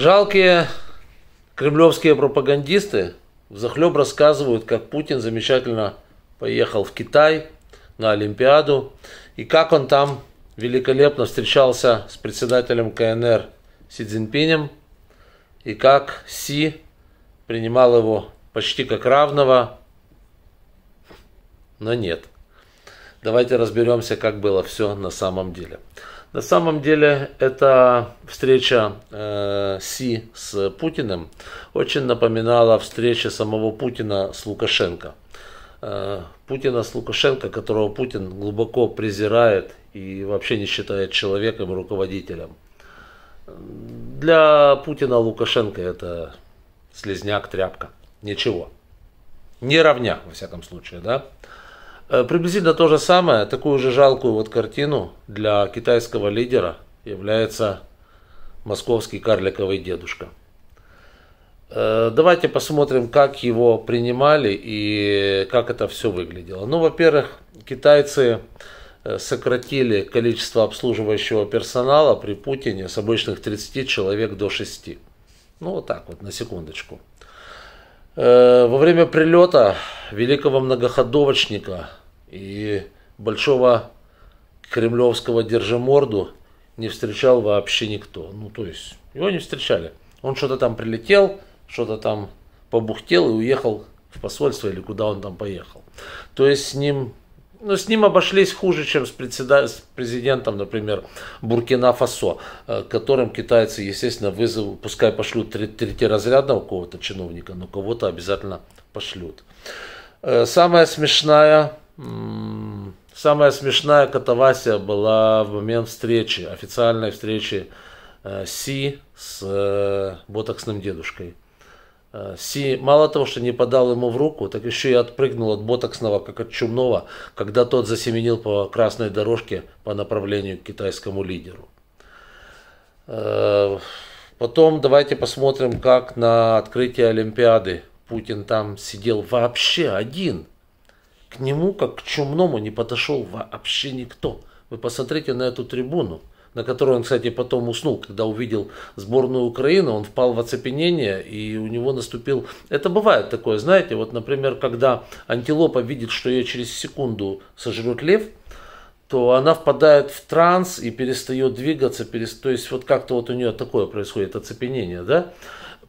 Жалкие кремлевские пропагандисты в захлеб рассказывают, как Путин замечательно поехал в Китай на Олимпиаду и как он там великолепно встречался с председателем КНР Си Цзиньпинем и как Си принимал его почти как равного, но нет. Давайте разберемся, как было все на самом деле. На самом деле эта встреча э, Си с Путиным очень напоминала встречи самого Путина с Лукашенко. Э, Путина с Лукашенко, которого Путин глубоко презирает и вообще не считает человеком, руководителем. Для Путина Лукашенко это слезняк, тряпка, ничего. Не равня, во всяком случае, да? Э, приблизительно то же самое, такую же жалкую вот картину для китайского лидера является московский карликовый дедушка. Э, давайте посмотрим, как его принимали и как это все выглядело. Ну, во-первых, китайцы э, сократили количество обслуживающего персонала при Путине с обычных 30 человек до 6. Ну, вот так вот, на секундочку. Во время прилета великого многоходовочника и большого кремлевского держиморду не встречал вообще никто. Ну, то есть, его не встречали. Он что-то там прилетел, что-то там побухтел и уехал в посольство или куда он там поехал. То есть с ним, ну, с ним обошлись хуже, чем с, председа- с президентом, например, Буркина-Фасо, э, которым китайцы, естественно, вызовут, пускай пошлют третьеразрядного какого-то чиновника, но кого-то обязательно пошлют. Э, Самая смешная Самая смешная катавасия была в момент встречи, официальной встречи э, Си с э, ботоксным дедушкой. Э, Си мало того, что не подал ему в руку, так еще и отпрыгнул от ботоксного, как от чумного, когда тот засеменил по красной дорожке по направлению к китайскому лидеру. Потом давайте посмотрим, как на открытии Олимпиады Путин там сидел вообще один – к нему, как к чумному, не подошел вообще никто. Вы посмотрите на эту трибуну, на которой он, кстати, потом уснул, когда увидел сборную Украины, он впал в оцепенение, и у него наступил... Это бывает такое, знаете, вот, например, когда антилопа видит, что ее через секунду сожрет лев, то она впадает в транс и перестает двигаться, перест... то есть вот как-то вот у нее такое происходит оцепенение, да?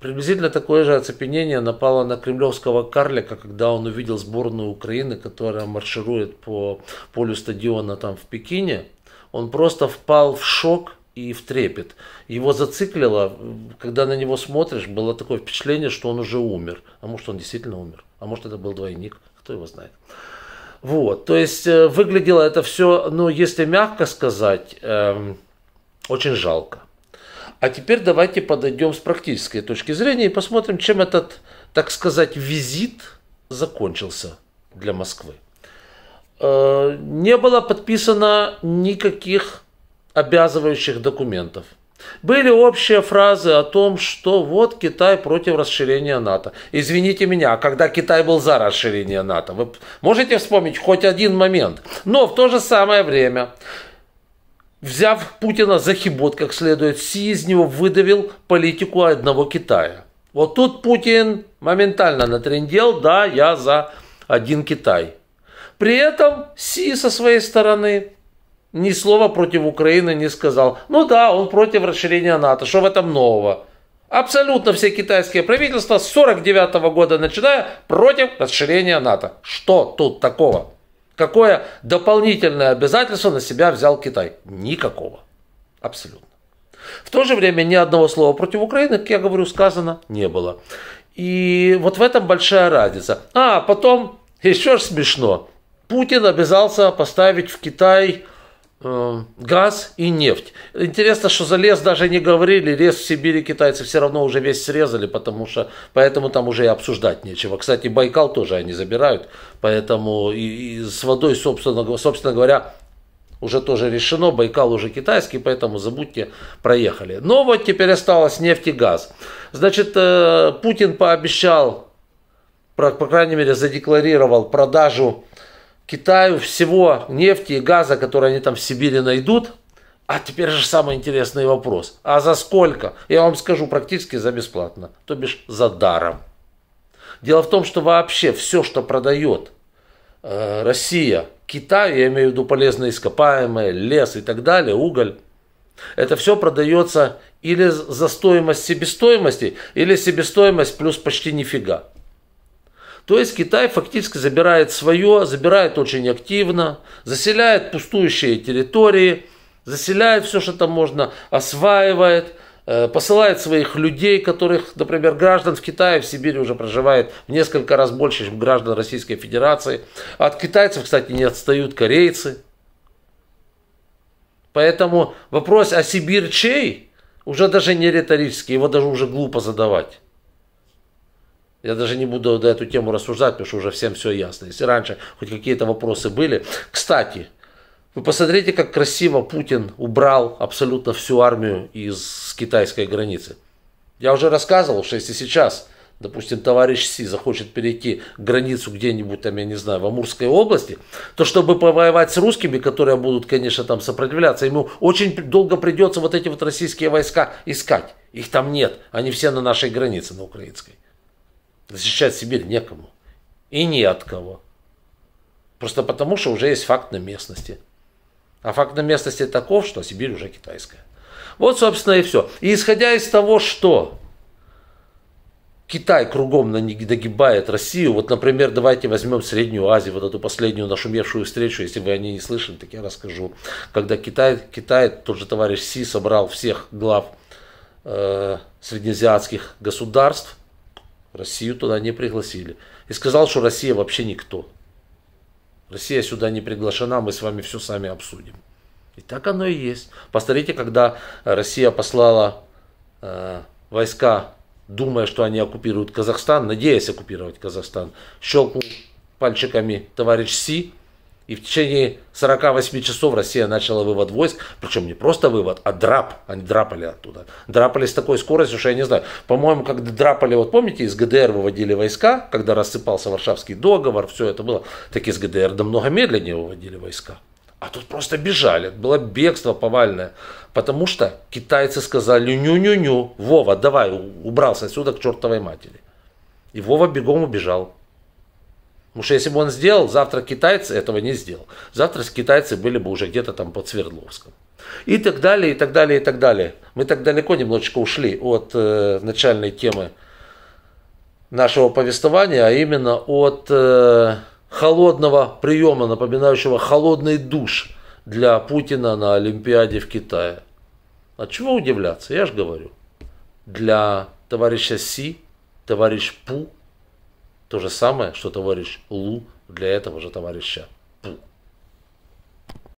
Приблизительно такое же оцепенение напало на кремлевского карлика, когда он увидел сборную Украины, которая марширует по полю стадиона там в Пекине. Он просто впал в шок и в трепет. Его зациклило, когда на него смотришь, было такое впечатление, что он уже умер. А может, он действительно умер. А может, это был двойник. Кто его знает. Вот, то есть э, выглядело это все, ну, если мягко сказать, эм, очень жалко. А теперь давайте подойдем с практической точки зрения и посмотрим, чем этот, так сказать, визит закончился для Москвы. Э, не было подписано никаких обязывающих документов. Были общие фразы о том, что вот Китай против расширения НАТО. Извините меня, а когда Китай был за расширение НАТО, вы можете вспомнить хоть один момент. Но в то же самое время взяв Путина за хибот как следует, Си из него выдавил политику одного Китая. Вот тут Путин моментально натрендел, да, я за один Китай. При этом Си со своей стороны ни слова против Украины не сказал. Ну да, он против расширения НАТО, что в этом нового? Абсолютно все китайские правительства с 49 года начиная против расширения НАТО. Что тут такого? Какое дополнительное обязательство на себя взял Китай? Никакого. Абсолютно. В то же время ни одного слова против Украины, как я говорю, сказано не было. И вот в этом большая разница. А потом, еще ж смешно, Путин обязался поставить в Китай Э, газ и нефть. Интересно, что за лес даже не говорили, лес в Сибири китайцы все равно уже весь срезали, потому что, поэтому там уже и обсуждать нечего. Кстати, Байкал тоже они забирают, поэтому и, и с водой, собственно, собственно говоря, уже тоже решено, Байкал уже китайский, поэтому забудьте, проехали. Но вот теперь осталось нефть и газ. Значит, э, Путин пообещал, по крайней мере, задекларировал продажу Китаю всего нефти и газа, которые они там в Сибири найдут. А теперь же самый интересный вопрос. А за сколько? Я вам скажу, практически за бесплатно. То бишь за даром. Дело в том, что вообще все, что продает э, Россия Китай, я имею в виду полезные ископаемые, лес и так далее, уголь, это все продается или за стоимость себестоимости, или себестоимость плюс почти нифига. То есть Китай фактически забирает свое, забирает очень активно, заселяет пустующие территории, заселяет все, что там можно, осваивает, э, посылает своих людей, которых, например, граждан в Китае, в Сибири уже проживает в несколько раз больше, чем граждан Российской Федерации. от китайцев, кстати, не отстают корейцы. Поэтому вопрос о а Сибирь чей уже даже не риторический, его даже уже глупо задавать. Я даже не буду на эту тему рассуждать, потому что уже всем все ясно. Если раньше хоть какие-то вопросы были. Кстати, вы посмотрите, как красиво Путин убрал абсолютно всю армию из китайской границы. Я уже рассказывал, что если сейчас, допустим, товарищ Си захочет перейти границу где-нибудь там, я не знаю, в Амурской области, то чтобы повоевать с русскими, которые будут, конечно, там сопротивляться, ему очень долго придется вот эти вот российские войска искать. Их там нет, они все на нашей границе, на украинской защищать Сибирь некому и ни от кого. Просто потому, что уже есть факт на местности. А факт на местности таков, что Сибирь уже китайская. Вот, собственно, и все. И исходя из того, что Китай кругом догибает Россию. Вот, например, давайте возьмем Среднюю Азию, вот эту последнюю нашумевшую встречу, если вы о ней не слышали, так я расскажу. Когда Китай, Китай тот же товарищ Си собрал всех глав э, среднеазиатских государств Россию туда не пригласили. И сказал, что Россия вообще никто. Россия сюда не приглашена, мы с вами все сами обсудим. И так оно и есть. Посмотрите, когда э, Россия послала э, войска, думая, что они оккупируют Казахстан, надеясь оккупировать Казахстан, щелкнул пальчиками товарищ Си, и в течение 48 часов Россия начала вывод войск, причем не просто вывод, а драп. Они драпали оттуда. Драпали с такой скоростью, что я не знаю. По-моему, когда драпали, вот помните, из ГДР выводили войска, когда рассыпался Варшавский договор, все это было, так из ГДР намного медленнее выводили войска. А тут просто бежали. Было бегство повальное. Потому что китайцы сказали, ню-ню-ню, Вова, давай, убрался отсюда к чертовой матери. И Вова бегом убежал. Потому что если бы он сделал, завтра китайцы этого не сделал. Завтра с китайцы были бы уже где-то там под Свердловском. И так далее, и так далее, и так далее. Мы так далеко немножечко ушли от э, начальной темы нашего повествования, а именно от э, холодного приема, напоминающего холодный душ для Путина на Олимпиаде в Китае. А чего удивляться, я же говорю. Для товарища Си, товарищ Пу – то же самое, что товарищ Лу для этого же товарища